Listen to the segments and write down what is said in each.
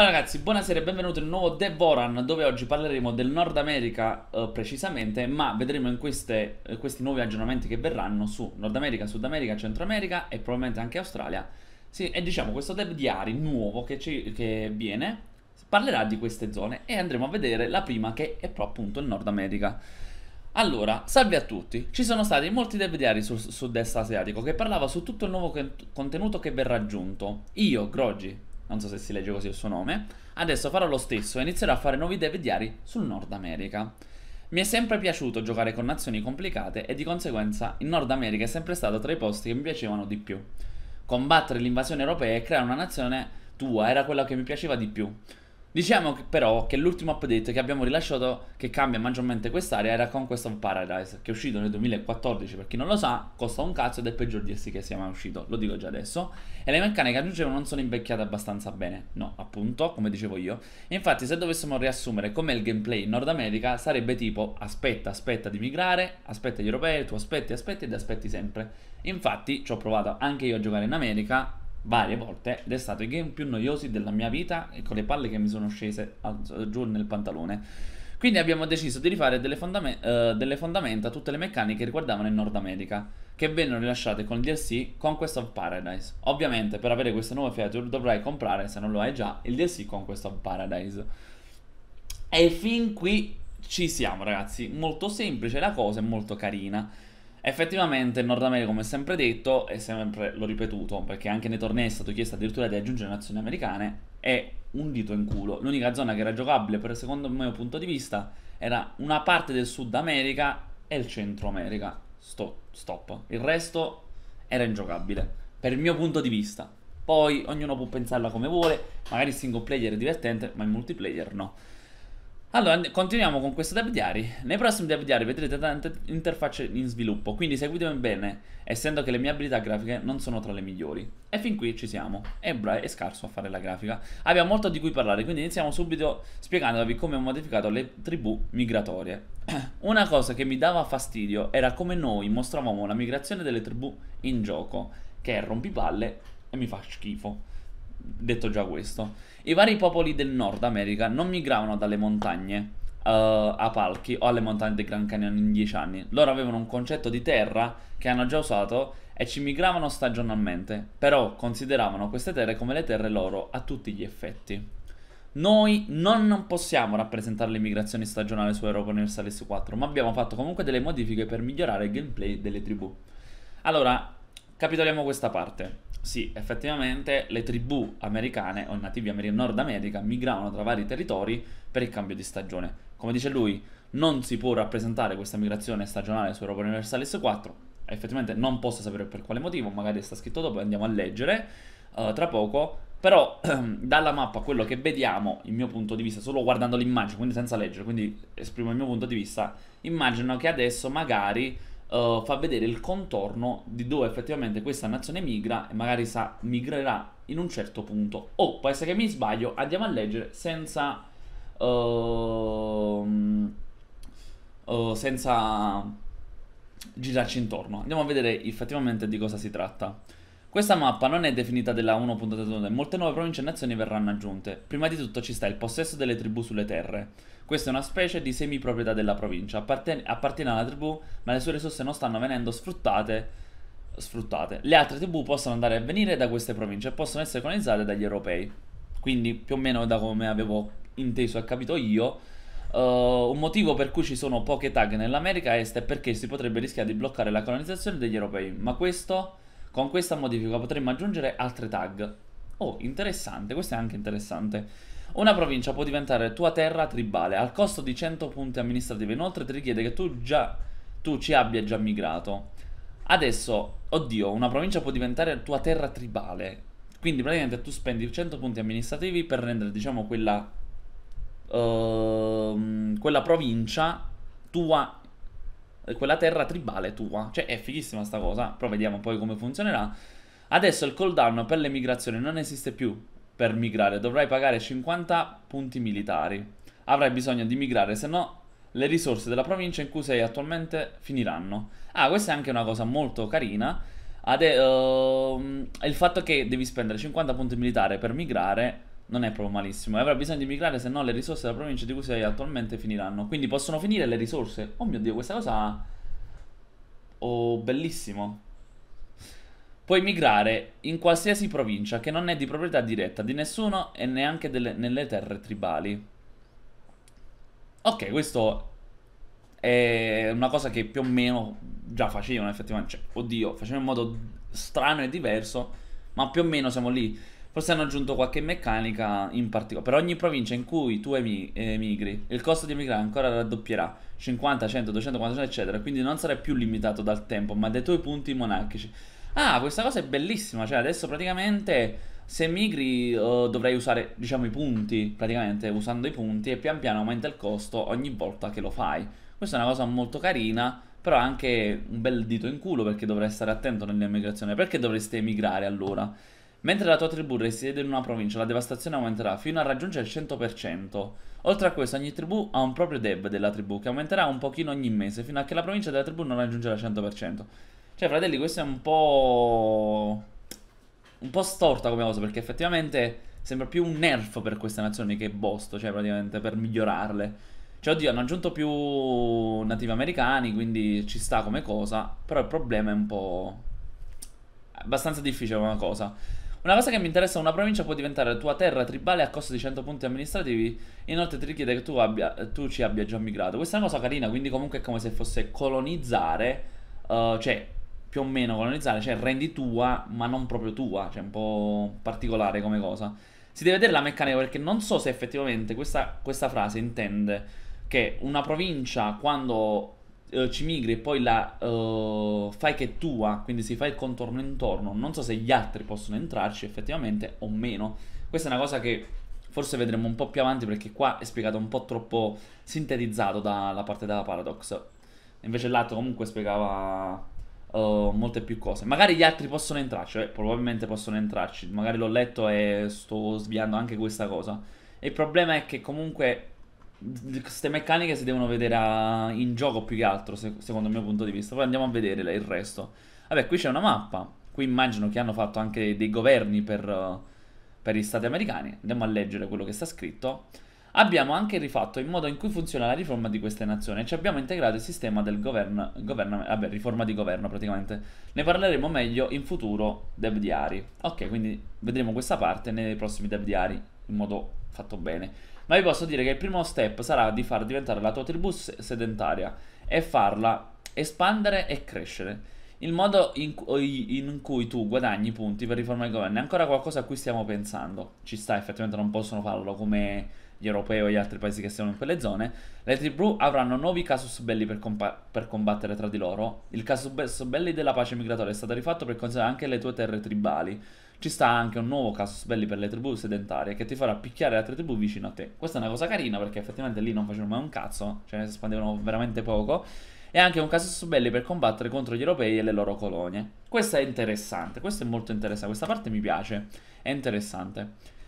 Allora ragazzi, buonasera e benvenuti nel nuovo Devoran dove oggi parleremo del Nord America eh, precisamente ma vedremo in queste, eh, questi nuovi aggiornamenti che verranno su Nord America, Sud America, Centro America e probabilmente anche Australia sì, e diciamo questo dev Diari nuovo che, ci, che viene parlerà di queste zone e andremo a vedere la prima che è proprio appunto il Nord America allora, salve a tutti. Ci sono stati molti dev diari sul sud-est asiatico che parlava su tutto il nuovo contenuto che verrà aggiunto. Io, Groggi, non so se si legge così il suo nome, adesso farò lo stesso e inizierò a fare nuovi dev diari sul Nord America. Mi è sempre piaciuto giocare con nazioni complicate e di conseguenza il Nord America è sempre stato tra i posti che mi piacevano di più. Combattere l'invasione europea e creare una nazione tua era quello che mi piaceva di più. Diciamo che, però che l'ultimo update che abbiamo rilasciato che cambia maggiormente quest'area era Conquest of Paradise, che è uscito nel 2014, per chi non lo sa, costa un cazzo ed è il peggior DLC che sia mai uscito, lo dico già adesso, e le meccaniche aggiungevo non sono invecchiate abbastanza bene, no, appunto, come dicevo io. E infatti se dovessimo riassumere com'è il gameplay in Nord America sarebbe tipo aspetta, aspetta di migrare, aspetta gli europei, tu aspetti, aspetti ed aspetti sempre. Infatti ci ho provato anche io a giocare in America varie volte ed è stato i game più noiosi della mia vita e con le palle che mi sono scese giù nel pantalone. Quindi abbiamo deciso di rifare delle, fondame uh, delle fondamenta a tutte le meccaniche riguardavano il Nord America, che vennero rilasciate con il DLC Conquest of Paradise. Ovviamente per avere questa nuova feature dovrai comprare, se non lo hai già, il DLC Conquest of Paradise. E fin qui ci siamo ragazzi, molto semplice la cosa e molto carina. Effettivamente il Nord America, come sempre detto, e sempre l'ho ripetuto, perché anche nei tornei è stato chiesto addirittura di aggiungere nazioni americane, è un dito in culo. L'unica zona che era giocabile, per secondo il mio punto di vista, era una parte del Sud America e il Centro America. Stop. stop. Il resto era ingiocabile, per il mio punto di vista. Poi ognuno può pensarla come vuole, magari il single player è divertente, ma il multiplayer no. Allora, continuiamo con questo dev diary. Nei prossimi dev diary vedrete tante interfacce in sviluppo, quindi seguitemi bene, essendo che le mie abilità grafiche non sono tra le migliori. E fin qui ci siamo. Ebra è scarso a fare la grafica. Abbiamo molto di cui parlare, quindi iniziamo subito spiegandovi come ho modificato le tribù migratorie. Una cosa che mi dava fastidio era come noi mostravamo la migrazione delle tribù in gioco, che è rompipalle e mi fa schifo detto già questo. I vari popoli del Nord America non migravano dalle montagne uh, a palchi o alle montagne del Gran Canyon in dieci anni. Loro avevano un concetto di terra che hanno già usato e ci migravano stagionalmente, però consideravano queste terre come le terre loro a tutti gli effetti. Noi non possiamo rappresentare le migrazioni stagionali su Europa Universalis 4, ma abbiamo fatto comunque delle modifiche per migliorare il gameplay delle tribù. Allora, capitoliamo questa parte. Sì, effettivamente le tribù americane o nativi in Nord America migravano tra vari territori per il cambio di stagione. Come dice lui, non si può rappresentare questa migrazione stagionale su Europa Universalis 4. Effettivamente non posso sapere per quale motivo, magari sta scritto dopo, andiamo a leggere uh, tra poco. Però dalla mappa quello che vediamo, il mio punto di vista, solo guardando l'immagine, quindi senza leggere, quindi esprimo il mio punto di vista, immagino che adesso magari uh, fa vedere il contorno di dove effettivamente questa nazione migra e magari sa, migrerà in un certo punto. O oh, può essere che mi sbaglio, andiamo a leggere senza... Uh, uh, senza girarci intorno. Andiamo a vedere effettivamente di cosa si tratta. Questa mappa non è definita della 1.32 e molte nuove province e nazioni verranno aggiunte. Prima di tutto ci sta il possesso delle tribù sulle terre. Questa è una specie di semiproprietà della provincia, Apparten appartiene alla tribù ma le sue risorse non stanno venendo sfruttate sfruttate. Le altre tribù possono andare e venire da queste province e possono essere colonizzate dagli europei. Quindi, più o meno da come avevo inteso e capito io, uh, un motivo per cui ci sono poche tag nell'America Est è perché si potrebbe rischiare di bloccare la colonizzazione degli europei. Ma questo con questa modifica potremmo aggiungere altre tag. Oh, interessante, questo è anche interessante. Una provincia può diventare tua terra tribale al costo di 100 punti amministrativi. Inoltre ti richiede che tu, già, tu ci abbia già migrato. Adesso, oddio, una provincia può diventare tua terra tribale. Quindi praticamente tu spendi 100 punti amministrativi per rendere, diciamo, quella, uh, quella provincia tua eh, quella terra tribale tua. Cioè, è fighissima sta cosa. Però vediamo poi come funzionerà. Adesso il cooldown per le migrazioni non esiste più per migrare. Dovrai pagare 50 punti militari. Avrai bisogno di migrare, se no le risorse della provincia in cui sei attualmente finiranno. Ah, questa è anche una cosa molto carina. Ade- uh, il fatto che devi spendere 50 punti militari per migrare non è proprio malissimo e avrà bisogno di migrare se no le risorse della provincia di cui sei attualmente finiranno quindi possono finire le risorse oh mio dio questa cosa oh bellissimo puoi migrare in qualsiasi provincia che non è di proprietà diretta di nessuno e neanche delle, nelle terre tribali ok questo è una cosa che più o meno già facevano effettivamente cioè, oddio facevano in modo strano e diverso ma più o meno siamo lì Forse hanno aggiunto qualche meccanica in particolare. Per ogni provincia in cui tu emigri, il costo di emigrare ancora raddoppierà 50, 100, 200, 400, eccetera. Quindi non sarai più limitato dal tempo, ma dai tuoi punti monarchici. Ah, questa cosa è bellissima. Cioè, adesso praticamente se emigri uh, dovrai usare, diciamo, i punti. Praticamente usando i punti e pian piano aumenta il costo ogni volta che lo fai. Questa è una cosa molto carina. Però anche un bel dito in culo perché dovrai stare attento nell'emigrazione. Perché dovresti emigrare allora? Mentre la tua tribù risiede in una provincia, la devastazione aumenterà fino a raggiungere il 100%. Oltre a questo, ogni tribù ha un proprio deb della tribù, che aumenterà un pochino ogni mese, fino a che la provincia della tribù non raggiungerà il 100%. Cioè, fratelli, questo è un po'... un po' storta come cosa, perché effettivamente sembra più un nerf per queste nazioni che bosto, cioè praticamente per migliorarle. Cioè, oddio, hanno aggiunto più nativi americani, quindi ci sta come cosa, però il problema è un po'... abbastanza difficile come cosa. Una cosa che mi interessa, una provincia può diventare tua terra tribale a costo di 100 punti amministrativi. Inoltre ti richiede che tu, abbia, tu ci abbia già migrato. Questa è una cosa carina, quindi comunque è come se fosse colonizzare, uh, cioè più o meno colonizzare, cioè rendi tua ma non proprio tua, cioè un po' particolare come cosa. Si deve vedere la meccanica perché non so se effettivamente questa, questa frase intende che una provincia quando eh, ci migri e poi la eh, fai che è tua, quindi si fa il contorno intorno, non so se gli altri possono entrarci effettivamente o meno. Questa è una cosa che forse vedremo un po' più avanti perché qua è spiegato un po' troppo sintetizzato dalla parte della Paradox. Invece l'altro comunque spiegava uh, molte più cose. Magari gli altri possono entrarci, eh, probabilmente possono entrarci. Magari l'ho letto e sto sviando anche questa cosa. Il problema è che comunque queste meccaniche si devono vedere a... in gioco più che altro, se... secondo il mio punto di vista. Poi andiamo a vedere il resto. Vabbè, qui c'è una mappa. Qui immagino che hanno fatto anche dei governi per, eh, per gli stati americani. Andiamo a leggere quello che sta scritto. Abbiamo anche rifatto il modo in cui funziona la riforma di queste nazioni. Ci abbiamo integrato il sistema del governo, governo vabbè, riforma di governo praticamente. Ne parleremo meglio in futuro dev diari. Ok, quindi vedremo questa parte nei prossimi dev diari in modo fatto bene. Ma vi posso dire che il primo step sarà di far diventare la tua tribù sedentaria e farla espandere e crescere. Il modo in, cui, in cui tu guadagni punti per riformare il governo è ancora qualcosa a cui stiamo pensando. Ci sta, effettivamente non possono farlo come gli europei o gli altri paesi che siano in quelle zone. Le tribù avranno nuovi casus belli per, per combattere tra di loro. Il casus belli della pace migratoria è stato rifatto per considerare anche le tue terre tribali ci sta anche un nuovo casus belli per le tribù sedentarie che ti farà picchiare altre tribù vicino a te. Questa è una cosa carina perché effettivamente lì non facevano mai un cazzo, cioè ne si espandevano veramente poco. E anche un casus belli per combattere contro gli europei e le loro colonie. Questa è interessante, questa è molto interessante, questa parte mi piace, è interessante.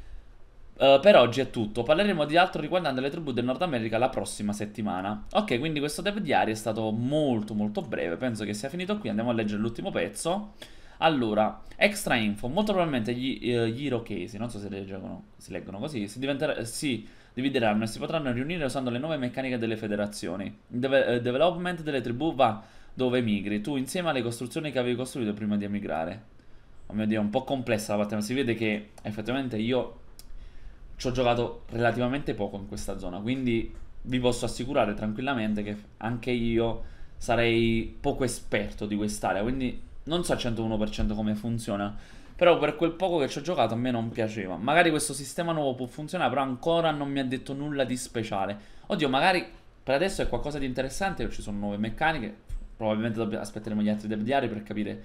Uh, per oggi è tutto, parleremo di altro riguardante le tribù del Nord America la prossima settimana. Ok, quindi questo dev diario è stato molto molto breve, penso che sia finito qui, andiamo a leggere l'ultimo pezzo. Allora, extra info, molto probabilmente gli, eh, gli irochesi, non so se leggono, si leggono così, si, si, divideranno e si potranno riunire usando le nuove meccaniche delle federazioni. Il de eh, development delle tribù va dove emigri, tu insieme alle costruzioni che avevi costruito prima di emigrare. Oh mio Dio, è un po' complessa la parte, ma si vede che effettivamente io ci ho giocato relativamente poco in questa zona, quindi vi posso assicurare tranquillamente che anche io sarei poco esperto di quest'area, quindi non so al 101% come funziona. Però per quel poco che ci ho giocato a me non piaceva. Magari questo sistema nuovo può funzionare, però ancora non mi ha detto nulla di speciale. Oddio, magari per adesso è qualcosa di interessante, ci sono nuove meccaniche. Probabilmente aspetteremo gli altri dev diari per capire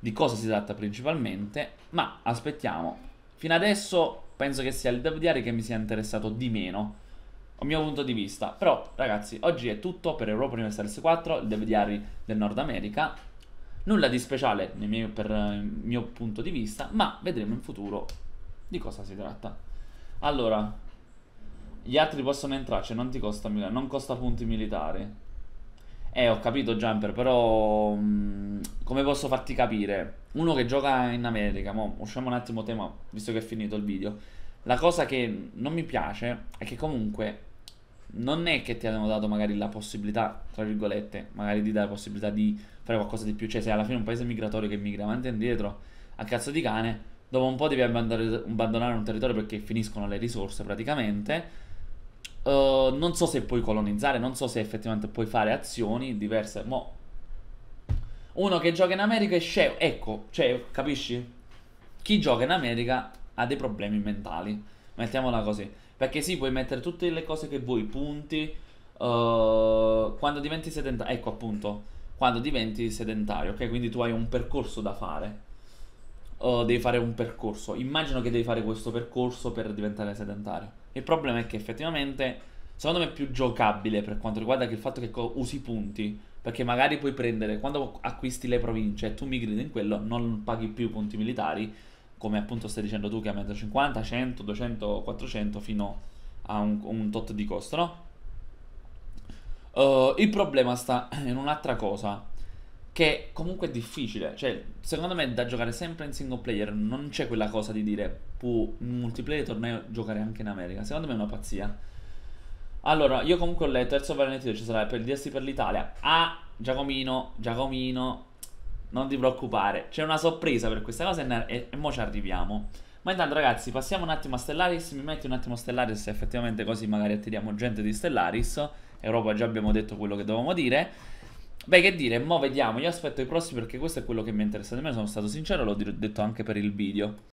di cosa si tratta principalmente. Ma aspettiamo. Fino adesso penso che sia il dev diari che mi sia interessato di meno. A mio punto di vista. Però, ragazzi, oggi è tutto per Europa Universalis 4, il dev diari del Nord America. Nulla di speciale mio, per eh, il mio punto di vista, ma vedremo in futuro di cosa si tratta. Allora, gli altri possono entrarci, cioè non ti costa, non costa punti militari. Eh, ho capito Jumper, però mh, mm, come posso farti capire? Uno che gioca in America, mo usciamo un attimo tema, visto che è finito il video. La cosa che non mi piace è che comunque non è che ti hanno dato magari la possibilità, tra virgolette, magari di dare la possibilità di fare qualcosa di più. Cioè, sei alla fine un paese migratorio che migra avanti e indietro a cazzo di cane, dopo un po' devi abbandonare un territorio perché finiscono le risorse praticamente. Uh, non so se puoi colonizzare, non so se effettivamente puoi fare azioni diverse. Mo, uno che gioca in America è scemo, ecco, cioè, capisci? Chi gioca in America ha dei problemi mentali, mettiamola così. Perché sì, puoi mettere tutte le cose che vuoi, punti. Uh, quando diventi sedentario, ecco appunto, quando diventi sedentario, ok? Quindi tu hai un percorso da fare. Uh, devi fare un percorso. Immagino che devi fare questo percorso per diventare sedentario. Il problema è che effettivamente secondo me è più giocabile per quanto riguarda il fatto che usi punti. Perché magari puoi prendere, quando acquisti le province e tu migri in quello, non paghi più punti militari, come appunto stai dicendo tu, che aumenta 50, 100, 200, 400 fino a un, un tot di costo, no? Uh, il problema sta in un'altra cosa che comunque è difficile, cioè secondo me da giocare sempre in single player non c'è quella cosa di dire può in multiplayer torneo giocare anche in America, secondo me è una pazzia. Allora, io comunque ho letto, il terzo Valentino ci sarà per il DS per l'Italia. Ah, Giacomino, Giacomino, non ti preoccupare, c'è una sorpresa per questa cosa e, e, e mo ci arriviamo. Ma intanto ragazzi, passiamo un attimo a Stellaris, mi metti un attimo a Stellaris effettivamente così magari attiriamo gente di Stellaris. Europa già abbiamo detto quello che dovevamo dire. Beh, che dire, mo vediamo, io aspetto i prossimi perché questo è quello che mi interessa di me, sono stato sincero, l'ho detto anche per il video.